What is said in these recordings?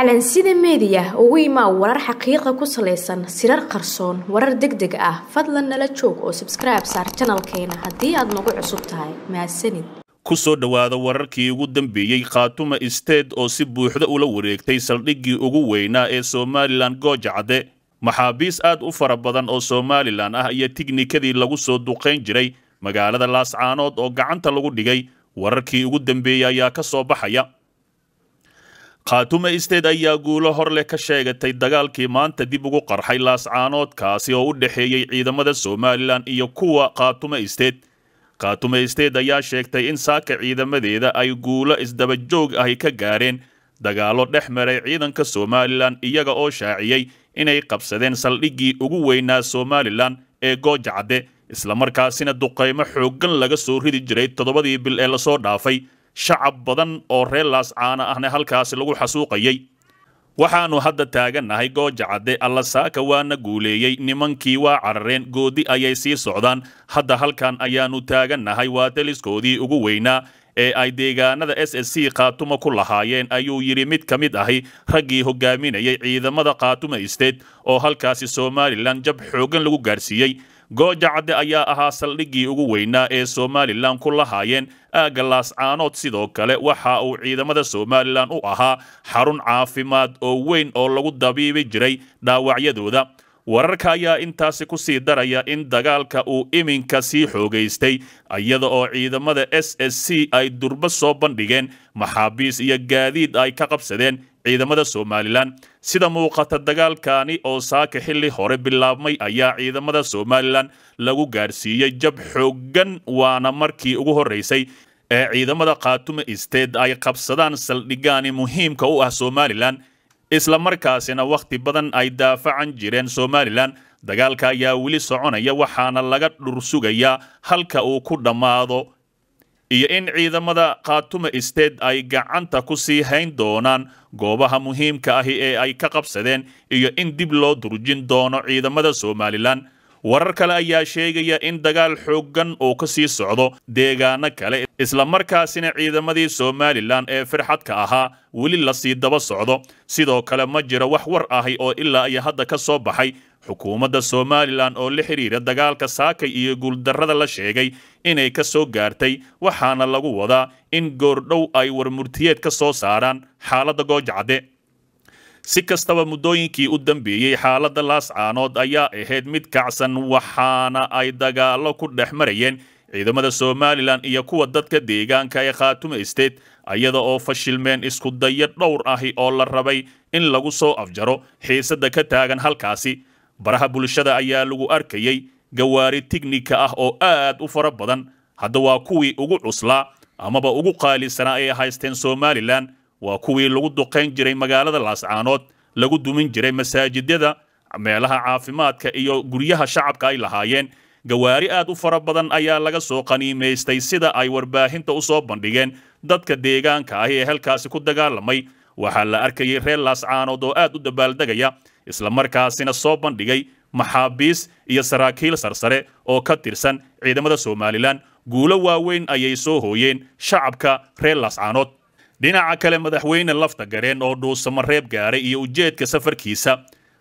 calansida meediya ugu imaa warar xaqiiqa ku salaysan sirar qarsoon warar deg deg ah fadlan nala joog oo sabskribe saar janalkeena haddii aad nagu cusub tahay mahadsanid ku soo dhowaada wararkii ugu dambeeyey khaatuma isteed oo si buuxda ula wareegtay saldhiggii ugu weynaa ee somalilan goojacde maxaabiis aad u fara badan oo somalilan ah iyo tignikadii lagu soo duqayn jiray magaalada laascaanood oo gacanta lagu dhigay wararkii ugu dambeeyey ayaa ka soo baxaya khaatume isteed ayaa guulo hor leh ka sheegatay dagaalkii maanta dib ugu qarxay laascaanoodkaasi oo u dhexeeyey ciidamada somalilan iyo kuwa khaatume isteed khaatume isteed ayaa sheegtay in saaka ciidamadeeda ay guulo isdaba joog ahi ka gaareen dagaallo dhex maray ciidanka somalilan iyaga oo shaaciyey inay qabsadeen saldhiggii ugu weynaa somalilan ee goojacadde islamarkaasina duqaymo xooggan laga soo ridi jiray toddobadii bil ee lasoo dhaafay shacab badan oo reer caana ahna halkaasi lagu xasuuqayey waxaannu hadda taagannahay goojacadde cadde allasaaka waana guuleeyey nimankii waa carareen goodi ayay sii socdaan hadda halkan ayaannu taagannahay waa daliskoodii ugu weynaa ee ay deegaanada s s c khaatuma ku lahaayeen ayuu yidhi mid ka mid ahi raggii hogaaminayay ciidamada khaatuma isteed oo halkaasi somalilan jab xooggan lagu gaadhsiiyey gooja cadde ayaa ahaa saldhiggii ugu weynaa ee somalilan ku lahaayeen aagga laascaanood sidoo kale waxa uu ciidamada somalilan u ahaa xarun caafimaad oo weyn oo lagu dabiibi jiray dhaawacyadooda wararka ayaa intaasi ku sii daraya in dagaalka uu iminka sii xoogaystay iyada oo ciidamada s s c ay durbo soo bandhigeen maxaabiis iyo gaadiid ay ka qabsadeen ciidamada somalilan sida muuqata dagaalkaani oo saaka xilli hore bilaabmay ayaa ciidamada somalilan lagu gaarsiiyey jab xooggan waana markii ugu horreysay ee ciidamada khaatume isteed ay qabsadaan saldhigaani muhiimka u ah somalilan isla markaasina wakhti badan ay daafacan jireen somalilan dagaalka ayaa weli soconaya waxaana laga dhursugayaa halka uu ku dhammaado iyo in ciidamada khatuma steed ay gacanta ku sii hayn doonaan goobaha muhiimka ahi ee ay ka qabsadeen iyo in dib loo durjin doono ciidamada somalilan warar kale ayaa sheegaya in dagaal xooggan uu ka sii socdo deegaano kale islamarkaasina ciidamadii somalilan ee firxadka ahaa weli lasii daba socdo sidoo kale ma jiro wax war ahay oo ilaa iyo hadda ka soo baxay xukuumadda somalilan oo la xidhiira dagaalka saakay iyo guuldarrada la sheegay inay ka soo gaartay waxaana lagu wadaa in goordhow ay warmurtiyeed ka soo saaraan xaaladda goojacadde si kastaba muddooyinkii u dambeeyey xaaladda laascaanood ayaa ahayd mid kacsan waxaana ay dagaallo ku dhex marayeen ciidamada somalilan iyo kuwa dadka deegaanka ee khaatuma khaatumaysteed ayada oo fashilmeen isku dayo dhowr ahi oo la rabay in lagu soo afjaro xiisadda ka taagan halkaasi baraha bulshada ayaa lagu arkayey gawaari tignika ah oo aad u fara badan hadda waa kuwii ugu cuslaa amaba ugu qaalisanaa ay haysteen somalilan waa kuwii lagu duqayn jiray magaalada laascaanood lagu dumin jiray masaajidyada meelaha caafimaadka iyo guryaha shacabka ay lahaayeen gawaari aad u fara badan ayaa laga soo qaniimaystay sida ay warbaahinta u soo bandhigeen dadka deegaanka ah ee halkaasi ku dagaalamay waxaa la arkayay reer laascaanood oo aad u dabaaldegaya islamarkaasina soo bandhigay maxaabiis iyo saraakiil sarsare oo ka tirsan ciidamada somalilan guulo waaweyn ayay soo hooyeen shacabka reer laascaanood dhinaca kale madaxweyne lafta gareen oo dhuusamo reeb gaaray iyo ujeedka safarkiisa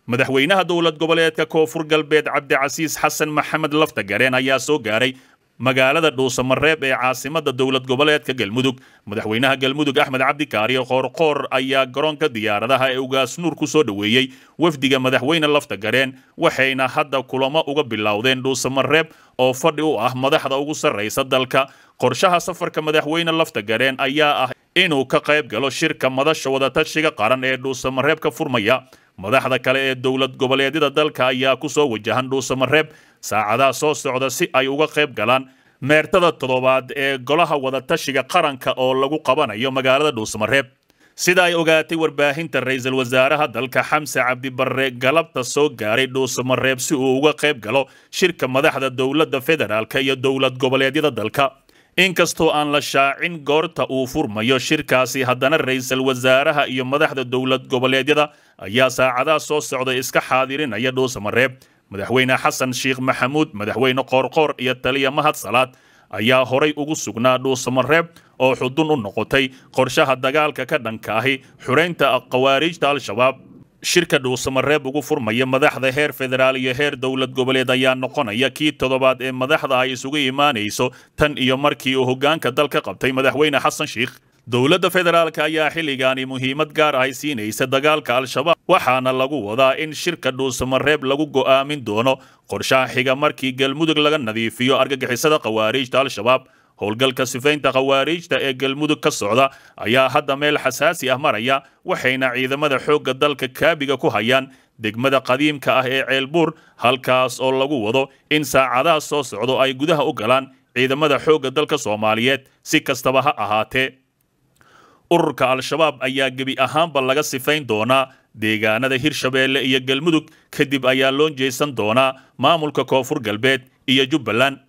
madaxweynaha dowlad goboleedka koonfur galbeed cabdicasiis xasan maxamed lafta gareen ayaa soo gaaray magaalada dhuusamareeb ee caasimada dowlad goboleedka galmudug madaxweynaha galmudug axmed cabdi qoorqoor ayaa garoonka diyaaradaha ee ugaasnuur ku soo dhoweeyey wafdiga madaxweyne lafta gareen waxayna hadda kulamo uga bilowdeen dhuusamareeb oo fadhi u ah madaxda ugu sarraysa dalka qorshaha safarka madaxweyne lafta gareen ayaa ah inuu ka qayb galo shirka madasha wadatashiga qaran ee dhuusamareebka furmaya madaxda kale ee dowlad goboleedyada dalka ayaa kusoo wajahan dhuusamareeb saacadaha soo socda si ay uga qayb galaan meertada toddobaad ee golaha wadatashiga qaranka oo lagu qabanayo magaalada dhuusamareeb sida ay ogaatay warbaahinta ra-iisul wasaaraha dalka xamse cabdibarre galabta soo gaaray dhuusamareeb si uu uga qayb galo shirka madaxda dowladda federaalka iyo dowlad goboleedyada dalka inkastoo aan la shaacin goorta uu furmayo shirkaasi haddana ra'iisul wasaaraha iyo madaxda dowlad goboleedyada ayaa saacadaha soo socda iska xaadirinaya dhuusamareeb madaxweyne xasan sheikh maxamuud madaxweyne qoorqoor iyo taliya mahad salaad ayaa horay ugu sugnaa dhuusamareeb oo xudun u noqotay qorshaha dagaalka ka dhanka ahi xuraynta khawaarijta al-shabaab shirka dhuusamareeb ugu furmaya madaxda heer federaal iyo heer dowlad goboleed ayaa noqonaya kii toddobaad ee madaxda ay isugu imaanayso tan iyo markii uu hoggaanka dalka qabtay madaxweyne xasan sheikh dowladda federaalka ayaa xilligaani muhiimad gaar ahay siinaysa dagaalka al-shabaab waxaana lagu wadaa in shirka dhuusamareeb lagu go'aamin doono qorshaha xiga markii galmudug laga nadiifiyo argagixisada khawaariijta al-shabaab howlgalka sifaynta khawaariijta ee galmudug ka socda ayaa hadda meel xasaasi ah maraya waxayna ciidamada xoogga dalka kaabiga ku hayaan degmada qadiimka ah ee ceelbuur halkaas oo lagu wado in saacadaha soo socdo ay gudaha u galaan ciidamada xoogga dalka soomaaliyeed si kastaba ha ahaatee ururka al-shabaab ayaa gebi ahaanba laga sifayn doonaa deegaanada hirshabeelle iyo galmudug kadib ayaa loo jeesan doonaa maamulka koonfur galbeed iyo jubbaland